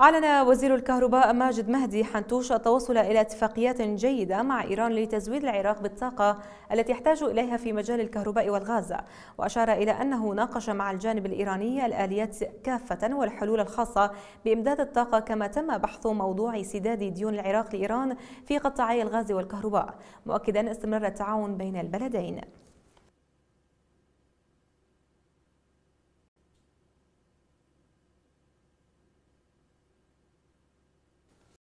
أعلن وزير الكهرباء ماجد مهدي حنتوش التوصل إلى اتفاقيات جيدة مع إيران لتزويد العراق بالطاقة التي يحتاج إليها في مجال الكهرباء والغاز وأشار إلى أنه ناقش مع الجانب الإيراني الآليات كافة والحلول الخاصة بإمداد الطاقة كما تم بحث موضوع سداد ديون العراق لإيران في قطاعي الغاز والكهرباء مؤكدا استمرار التعاون بين البلدين